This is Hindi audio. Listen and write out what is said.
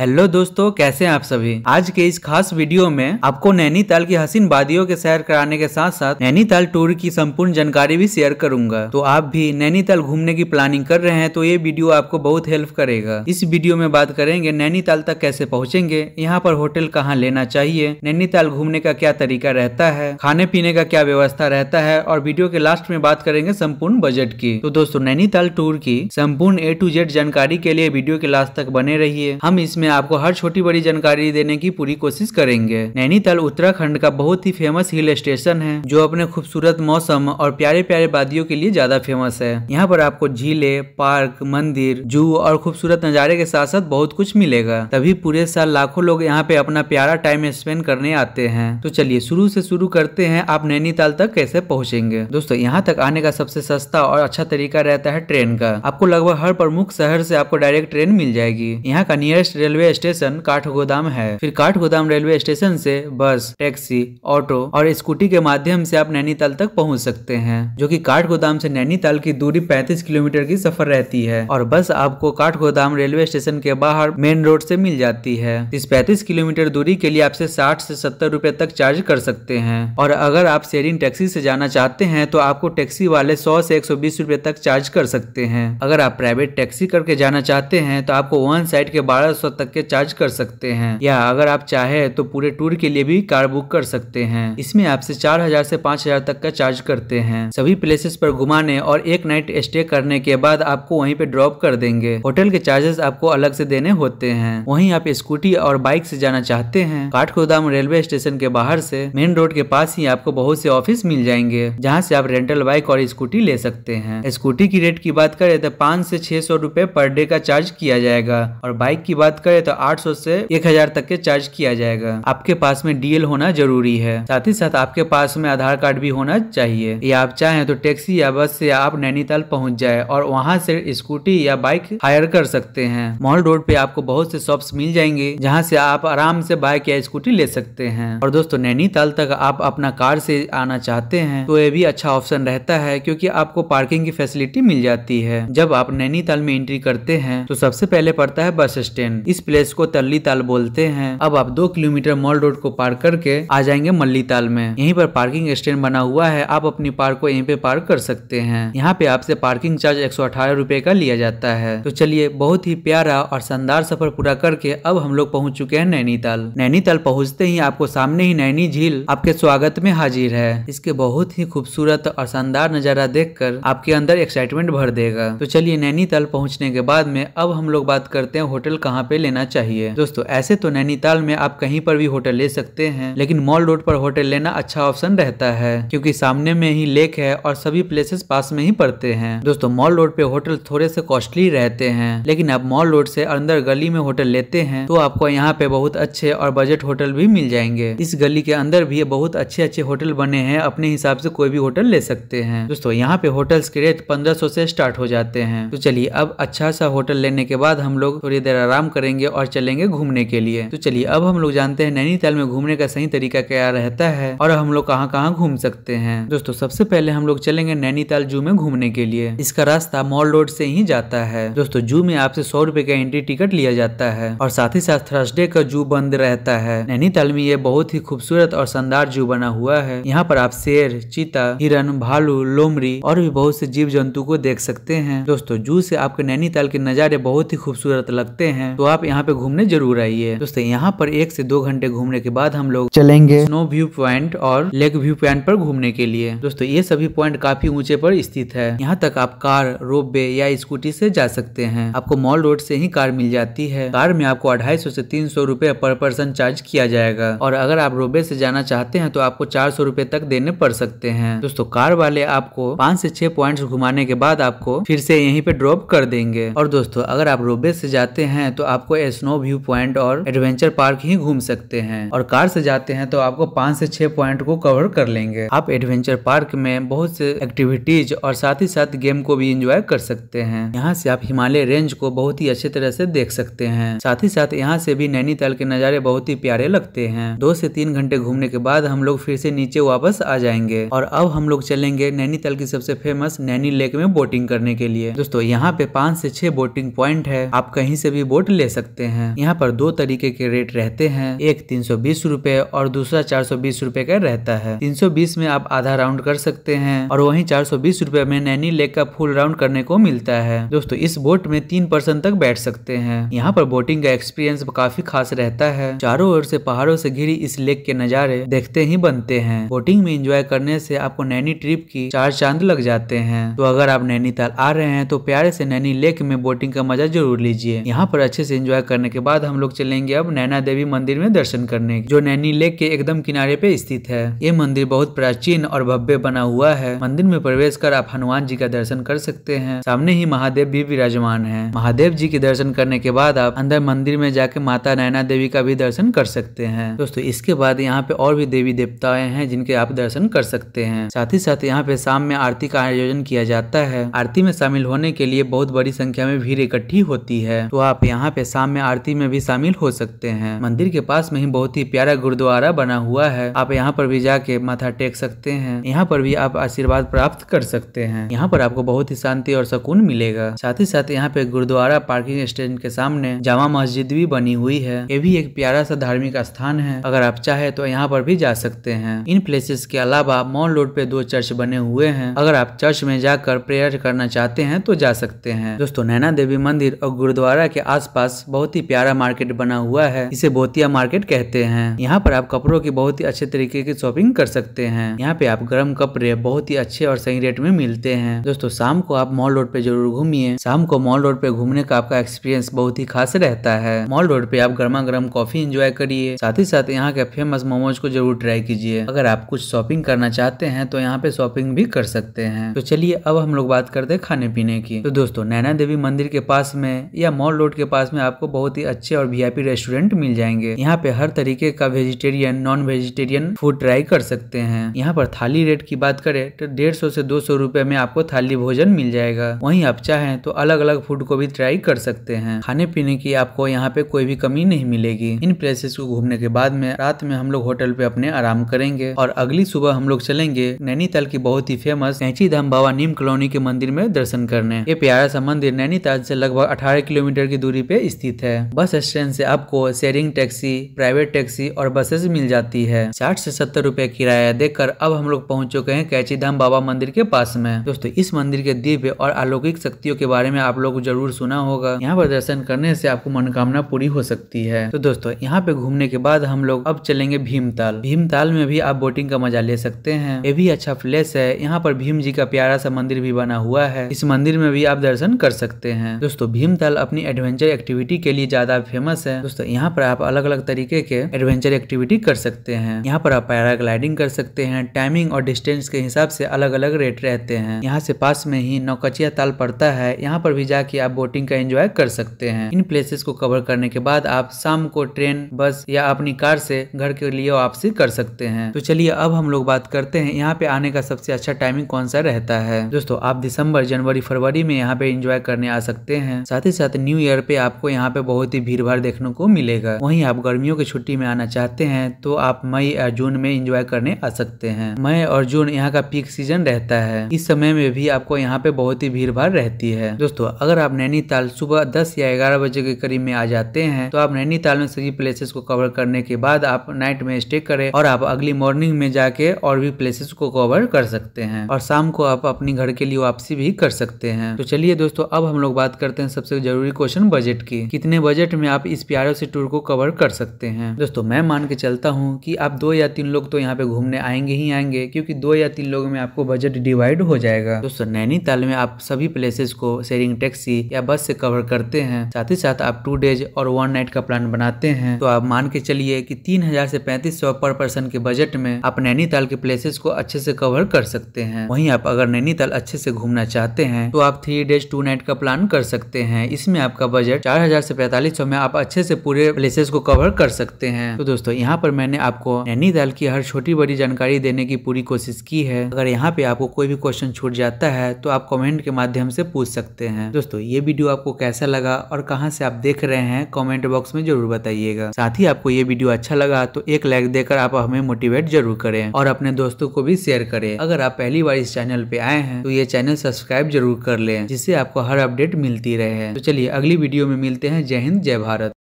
हेलो दोस्तों कैसे हैं आप सभी आज के इस खास वीडियो में आपको नैनीताल की हसीन वादियों के सैर कराने के साथ साथ नैनीताल टूर की संपूर्ण जानकारी भी शेयर करूंगा तो आप भी नैनीताल घूमने की प्लानिंग कर रहे हैं तो ये वीडियो आपको बहुत हेल्प करेगा इस वीडियो में बात करेंगे नैनीताल तक कैसे पहुँचेंगे यहाँ पर होटल कहाँ लेना चाहिए नैनीताल घूमने का क्या तरीका रहता है खाने पीने का क्या व्यवस्था रहता है और वीडियो के लास्ट में बात करेंगे सम्पूर्ण बजट की तो दोस्तों नैनीताल टूर की संपूर्ण ए टू जेड जानकारी के लिए वीडियो के लास्ट तक बने रहिए हम इसमें जिसमें आपको हर छोटी बड़ी जानकारी देने की पूरी कोशिश करेंगे नैनीताल उत्तराखंड का बहुत ही फेमस हिल स्टेशन है जो अपने खूबसूरत मौसम और प्यारे प्यारे वादियों के लिए ज्यादा फेमस है यहाँ पर आपको झीले पार्क मंदिर जू और खूबसूरत नजारे के साथ साथ बहुत कुछ मिलेगा तभी पूरे साल लाखों लोग यहाँ पे अपना प्यारा टाइम स्पेंड करने आते हैं तो चलिए शुरू से शुरू करते हैं आप नैनीताल तक कैसे पहुँचेंगे दोस्तों यहाँ तक आने का सबसे सस्ता और अच्छा तरीका रहता है ट्रेन का आपको लगभग हर प्रमुख शहर से आपको डायरेक्ट ट्रेन मिल जाएगी यहाँ का nearest rail railway station Kathgodam है फिर काठगोदाम रेलवे स्टेशन से बस टैक्सी ऑटो और स्कूटी के माध्यम से आप नैनीताल तक पहुंच सकते हैं जो कि काठगोदाम से नैनीताल की दूरी 35 किलोमीटर की सफर रहती है और बस आपको काठगोदाम रेलवे स्टेशन के बाहर मेन रोड से मिल जाती है इस पैंतीस किलोमीटर दूरी के लिए आपसे साठ से सत्तर रूपए तक चार्ज कर सकते हैं और अगर आप शेयरिंग टैक्सी से जाना चाहते हैं तो आपको टैक्सी वाले सौ से बीस रूपए तक चार्ज कर सकते हैं अगर आप प्राइवेट टैक्सी करके जाना चाहते हैं तो आपको वन साइड के बारह तक तक के चार्ज कर सकते हैं या अगर आप चाहे तो पूरे टूर के लिए भी कार बुक कर सकते हैं इसमें आपसे चार हजार से पाँच हजार तक का चार्ज करते हैं सभी प्लेसेस पर घुमाने और एक नाइट स्टे करने के बाद आपको वहीं पे ड्रॉप कर देंगे होटल के चार्जेस आपको अलग से देने होते हैं वहीं आप स्कूटी और बाइक से जाना चाहते हैं काठगोदाम रेलवे स्टेशन के बाहर से मेन रोड के पास ही आपको बहुत से ऑफिस मिल जाएंगे जहाँ से आप रेंटल बाइक और स्कूटी ले सकते हैं स्कूटी की रेट की बात करें तो पाँच से छह सौ रूपए पर डे का चार्ज किया जाएगा और बाइक की बात करें गए तो 800 से 1000 तक के चार्ज किया जाएगा आपके पास में डीएल होना जरूरी है साथ ही साथ आपके पास में आधार कार्ड भी होना चाहिए या आप चाहें तो टैक्सी या बस से आप नैनीताल पहुंच जाए और वहां से स्कूटी या बाइक हायर कर सकते हैं मॉल रोड पे आपको बहुत से शॉप्स मिल जाएंगे जहाँ से आप आराम से बाइक या स्कूटी ले सकते हैं और दोस्तों नैनीताल तक आप अपना कार से आना चाहते हैं तो ये भी अच्छा ऑप्शन रहता है क्योंकि आपको पार्किंग की फैसिलिटी मिल जाती है जब आप नैनीताल में एंट्री करते हैं तो सबसे पहले पड़ता है बस स्टैंड इस प्लेस को तल्ली ताल बोलते हैं अब आप दो किलोमीटर मॉल रोड को पार करके आ जाएंगे मल्ली ताल में यहीं पर पार्किंग स्टैंड बना हुआ है आप अपनी पार्क को यहीं पे पार्क कर सकते हैं यहाँ पे आपसे पार्किंग चार्ज एक सौ का लिया जाता है तो चलिए बहुत ही प्यारा और शानदार सफर पूरा करके अब हम लोग पहुँच चुके हैं नैनीताल नैनीताल पहुँचते ही आपको सामने ही नैनी झील आपके स्वागत में हाजिर है इसके बहुत ही खूबसूरत और शानदार नजारा देख आपके अंदर एक्साइटमेंट भर देगा तो चलिए नैनीताल पहुँचने के बाद में अब हम लोग बात करते हैं होटल कहाँ पे लेना लेना चाहिए दोस्तों ऐसे तो नैनीताल में आप कहीं पर भी होटल ले सकते हैं लेकिन मॉल रोड पर होटल लेना अच्छा ऑप्शन रहता है क्योंकि सामने में ही लेक है और सभी प्लेसेस पास में ही पड़ते हैं दोस्तों मॉल रोड पे होटल थोड़े से कॉस्टली रहते हैं लेकिन आप मॉल रोड से अंदर गली में होटल लेते हैं तो आपको यहाँ पे बहुत अच्छे और बजट होटल भी मिल जाएंगे इस गली के अंदर भी बहुत अच्छे अच्छे होटल बने हैं अपने हिसाब से कोई भी होटल ले सकते हैं दोस्तों यहाँ पे होटल के रेट पंद्रह से स्टार्ट हो जाते हैं तो चलिए अब अच्छा सा होटल लेने के बाद हम लोग थोड़ी देर आराम करेंगे जाएंगे और चलेंगे घूमने के लिए तो चलिए अब हम लोग जानते हैं नैनीताल में घूमने का सही तरीका क्या रहता है और हम लोग कहाँ कहाँ घूम सकते हैं दोस्तों सबसे पहले हम लोग चलेंगे नैनीताल जू में घूमने के लिए इसका रास्ता मॉल रोड से ही जाता है दोस्तों जू में आपसे सौ रूपए का एंट्री टिकट लिया जाता है और साथ ही साथ थर्सडे का जू बंद रहता है नैनीताल में ये बहुत ही खूबसूरत और शानदार जू बना हुआ है यहाँ पर आप शेर चीता हिरन भालू लोमरी और भी बहुत से जीव जंतु को देख सकते हैं दोस्तों जू से आपके नैनीताल के नजारे बहुत ही खूबसूरत लगते हैं तो आप यहाँ पे घूमने जरूर आइए दोस्तों यहाँ पर एक से दो घंटे घूमने के बाद हम लोग चलेंगे स्नो व्यू पॉइंट और लेक व्यू पॉइंट पर घूमने के लिए दोस्तों ये सभी पॉइंट काफी ऊंचे पर स्थित है यहाँ तक आप कार रोप या स्कूटी से जा सकते हैं आपको मॉल रोड से ही कार मिल जाती है कार में आपको अढ़ाई सौ से तीन सौ रूपए पर पर्सन चार्ज किया जाएगा और अगर आप रोबे से जाना चाहते हैं तो आपको चार सौ रूपए तक देने पड़ सकते हैं दोस्तों कार वाले आपको पाँच से छह पॉइंट घुमाने के बाद आपको फिर से यहीं पे ड्रॉप कर देंगे और दोस्तों अगर आप रोबे से जाते हैं तो आपको आपको स्नो व्यू पॉइंट और एडवेंचर पार्क ही घूम सकते हैं और कार से जाते हैं तो आपको पाँच से छह पॉइंट को कवर कर लेंगे आप एडवेंचर पार्क में बहुत से एक्टिविटीज और साथ ही साथ गेम को भी इंजॉय कर सकते हैं यहाँ से आप हिमालय रेंज को बहुत ही अच्छे तरह से देख सकते हैं साथ ही साथ यहाँ से भी नैनीताल के नज़ारे बहुत ही प्यारे लगते हैं दो से तीन घंटे घूमने के बाद हम लोग फिर से नीचे वापस आ जाएंगे और अब हम लोग चलेंगे नैनीताल की सबसे फेमस नैनी लेक में बोटिंग करने के लिए दोस्तों यहाँ पे पाँच से छह बोटिंग पॉइंट है आप कहीं से भी बोट ले सकते सकते हैं यहाँ पर दो तरीके के रेट रहते हैं एक तीन सौ बीस रूपए और दूसरा चार सौ बीस रूपए का रहता है तीन सौ बीस में आप आधा राउंड कर सकते हैं और वही चार सौ बीस रूपए में नैनी लेक का फुल राउंड करने को मिलता है दोस्तों इस बोट में तीन पर्सन तक बैठ सकते हैं यहाँ पर बोटिंग का एक्सपीरियंस काफी खास रहता है चारों ओर से पहाड़ों से घिरी इस लेक के नजारे देखते ही बनते हैं बोटिंग में एंजॉय करने से आपको नैनी ट्रिप की चार चांद लग जाते हैं तो अगर आप नैनीताल आ रहे हैं तो प्यारे से नैनी लेक में बोटिंग का मजा जरूर लीजिए यहाँ पर अच्छे से एंजॉय एंजॉय करने के बाद हम लोग चलेंगे अब नैना देवी मंदिर में दर्शन करने जो नैनी लेक के एकदम किनारे पे स्थित है ये मंदिर बहुत प्राचीन और भव्य बना हुआ है मंदिर में प्रवेश कर आप हनुमान जी का दर्शन कर सकते हैं सामने ही महादेव भी विराजमान है महादेव जी के दर्शन करने के बाद आप अंदर मंदिर में जाके माता नैना देवी का भी दर्शन कर सकते हैं दोस्तों इसके बाद यहाँ पे और भी देवी देवताएं हैं जिनके आप दर्शन कर सकते हैं साथ ही साथ यहाँ पे शाम में आरती का आयोजन किया जाता है आरती में शामिल होने के लिए बहुत बड़ी संख्या में भीड़ इकट्ठी होती है तो आप यहाँ पे शाम शाम में आरती में भी शामिल हो सकते हैं मंदिर के पास में ही बहुत ही प्यारा गुरुद्वारा बना हुआ है आप यहाँ पर भी जाके माथा टेक सकते हैं यहाँ पर भी आप आशीर्वाद प्राप्त कर सकते हैं यहाँ पर आपको बहुत ही शांति और सुकून मिलेगा साथ ही साथ यहाँ पे गुरुद्वारा पार्किंग स्टेशन के सामने जामा मस्जिद भी बनी हुई है ये भी एक प्यारा सा धार्मिक स्थान है अगर आप चाहे तो यहाँ पर भी जा सकते हैं इन प्लेसेस के अलावा मॉल रोड पे दो चर्च बने हुए हैं अगर आप चर्च में जाकर प्रेयर करना चाहते हैं तो जा सकते हैं दोस्तों नैना देवी मंदिर और गुरुद्वारा के आसपास बहुत ही प्यारा मार्केट बना हुआ है इसे बोतिया मार्केट कहते हैं यहाँ पर आप कपड़ों की बहुत ही अच्छे तरीके की शॉपिंग कर सकते हैं यहाँ पे आप गर्म कपड़े बहुत ही अच्छे और सही रेट में मिलते हैं दोस्तों शाम को आप मॉल रोड पे जरूर घूमिए शाम को मॉल रोड पे घूमने का आपका एक्सपीरियंस बहुत ही खास रहता है मॉल रोड पे आप गर्मा गर्म कॉफी इंजॉय करिए साथ ही साथ यहाँ के फेमस मोमोज को जरूर ट्राई कीजिए अगर आप कुछ शॉपिंग करना चाहते हैं तो यहाँ पे शॉपिंग भी कर सकते हैं तो चलिए अब हम लोग बात करते हैं खाने पीने की तो दोस्तों नैना देवी मंदिर के पास में या मॉल रोड के पास में आपको आपको बहुत ही अच्छे और वीआईपी रेस्टोरेंट मिल जाएंगे यहाँ पे हर तरीके का vegetarian non vegetarian food try कर सकते हैं यहाँ पर थाली रेट की बात करें तो डेढ़ सौ से दो सौ रूपए में आपको थाली भोजन मिल जाएगा वही आप चाहें तो अलग अलग फूड को भी ट्राई कर सकते हैं खाने पीने की आपको यहाँ पे कोई भी कमी नहीं मिलेगी इन प्लेसेस को घूमने के बाद में रात में हम लोग होटल पे अपने आराम करेंगे और अगली सुबह हम लोग चलेंगे नैनीताल की बहुत ही फेमस कैंची धाम बाबा नीम कॉलोनी के मंदिर में दर्शन करने ये प्यारा सा मंदिर नैनीताल से लगभग अठारह किलोमीटर की दूरी पे स्थित स्थित है बस स्टैंड से आपको शेयरिंग टैक्सी प्राइवेट टैक्सी और बसेस मिल जाती है साठ से सत्तर रूपए किराया देकर अब हम लोग पहुंच चुके हैं कैची धाम बाबा मंदिर के पास में दोस्तों इस मंदिर के दिव्य और अलौकिक शक्तियों के बारे में आप लोग जरूर सुना होगा यहाँ पर दर्शन करने से आपको मनोकामना पूरी हो सकती है तो दोस्तों यहाँ पे घूमने के बाद हम लोग अब चलेंगे भीमताल भीमताल में भी आप बोटिंग का मजा ले सकते हैं ये भी अच्छा प्लेस है यहाँ पर भीम जी का प्यारा सा मंदिर भी बना हुआ है इस मंदिर में भी आप दर्शन कर सकते हैं दोस्तों भीमताल अपनी एडवेंचर एक्टिविटी के लिए ज्यादा फेमस है दोस्तों यहाँ पर आप अलग अलग तरीके के एडवेंचर एक्टिविटी कर सकते हैं यहाँ पर आप पैराग्लाइडिंग कर सकते हैं टाइमिंग और डिस्टेंस के हिसाब से अलग अलग रेट रहते हैं यहाँ से पास में ही नौकचिया ताल पड़ता है यहाँ पर भी जाके आप बोटिंग का एंजॉय कर सकते हैं इन प्लेसेस को कवर करने के बाद आप शाम को ट्रेन बस या अपनी कार से घर के लिए वापसी कर सकते हैं तो चलिए अब हम लोग बात करते हैं यहाँ पे आने का सबसे अच्छा टाइमिंग कौन सा रहता है दोस्तों आप दिसंबर जनवरी फरवरी में यहाँ पे एंजॉय करने आ सकते हैं साथ ही साथ न्यू ईयर पे आपको यहाँ यहाँ पे बहुत ही भीड़ भाड़ देखने को मिलेगा वहीं आप गर्मियों की छुट्टी में आना चाहते हैं तो आप मई और जून में इंजॉय करने आ सकते हैं मई और जून यहाँ का पीक सीजन रहता है इस समय में भी आपको यहाँ पे बहुत ही भीड़ भाड़ रहती है दोस्तों अगर आप नैनीताल सुबह दस या ग्यारह बजे के करीब में आ जाते हैं तो आप नैनीताल में सभी प्लेसेस को कवर करने के बाद आप नाइट में स्टे करें और आप अगली मॉर्निंग में जाके और भी प्लेसेस को कवर कर सकते हैं और शाम को आप अपने घर के लिए वापसी भी कर सकते हैं तो चलिए दोस्तों अब हम लोग बात करते हैं सबसे जरूरी क्वेश्चन बजट की कितने बजट में आप इस प्यारो से टूर को कवर कर सकते हैं दोस्तों मैं मान के चलता हूँ कि आप दो या तीन लोग तो यहाँ पे घूमने आएंगे ही आएंगे क्योंकि दो या तीन लोगों में आपको बजट डिवाइड हो जाएगा दोस्तों नैनीताल में आप सभी प्लेसेस को शेयरिंग टैक्सी या बस से कवर करते हैं साथ ही साथ आप टू डेज और वन नाइट का प्लान बनाते हैं तो आप मान के चलिए की तीन हजार से पैंतीस सौ पर पर्सन के बजट में आप नैनीताल के प्लेसेस को अच्छे से कवर कर सकते हैं वहीं आप अगर नैनीताल अच्छे से घूमना चाहते हैं तो आप थ्री डेज टू नाइट का प्लान कर सकते हैं इसमें आपका बजट चार हजार से पैंतालीस में आप अच्छे से पूरे प्लेसेस को कवर कर सकते हैं तो दोस्तों यहाँ पर मैंने आपको नैनीताल की हर छोटी बड़ी जानकारी देने की पूरी कोशिश की है अगर यहाँ पे आपको कोई भी क्वेश्चन छूट जाता है तो आप कॉमेंट के माध्यम से पूछ सकते हैं दोस्तों ये वीडियो आपको कैसा लगा और कहाँ से आप देख रहे हैं कॉमेंट बॉक्स में जरूर बताइएगा साथ ही आपको ये वीडियो अच्छा लगा तो एक लाइक देकर आप हमें मोटिवेट जरूर करें और अपने दोस्तों को भी शेयर करें अगर आप पहली बार इस चैनल पे आए हैं तो ये चैनल सब्सक्राइब जरूर कर लें जिससे आपको हर अपडेट मिलती रहे तो चलिए अगली वीडियो में मिलते हैं हैं जय हिंद जय भारत